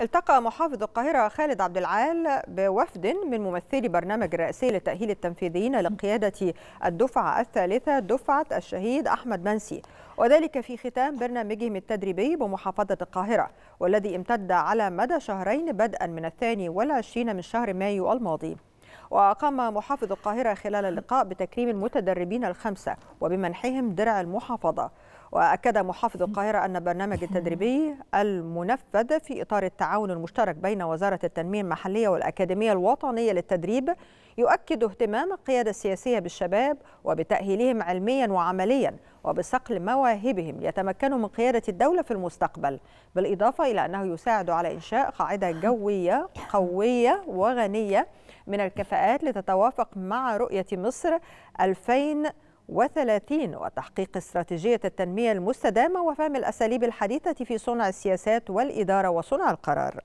التقى محافظ القاهرة خالد عبد العال بوفد من ممثلي برنامج الرئاسي لتأهيل التنفيذيين لقيادة الدفعة الثالثة دفعة الشهيد أحمد منسي وذلك في ختام برنامجهم التدريبي بمحافظة القاهرة والذي امتد على مدى شهرين بدءا من الثاني والعشرين من شهر مايو الماضي وأقام محافظ القاهرة خلال اللقاء بتكريم المتدربين الخمسة وبمنحهم درع المحافظة وأكد محافظ القاهرة أن البرنامج التدريبي المنفذ في إطار التعاون المشترك بين وزارة التنمية المحلية والأكاديمية الوطنية للتدريب يؤكد اهتمام القيادة السياسية بالشباب وبتأهيلهم علميا وعمليا وبصقل مواهبهم ليتمكنوا من قيادة الدولة في المستقبل بالإضافة إلى أنه يساعد على إنشاء قاعدة جوية قوية وغنية من الكفاءات لتتوافق مع رؤية مصر 2030 وثلاثين وتحقيق استراتيجية التنمية المستدامة وفهم الأساليب الحديثة في صنع السياسات والإدارة وصنع القرار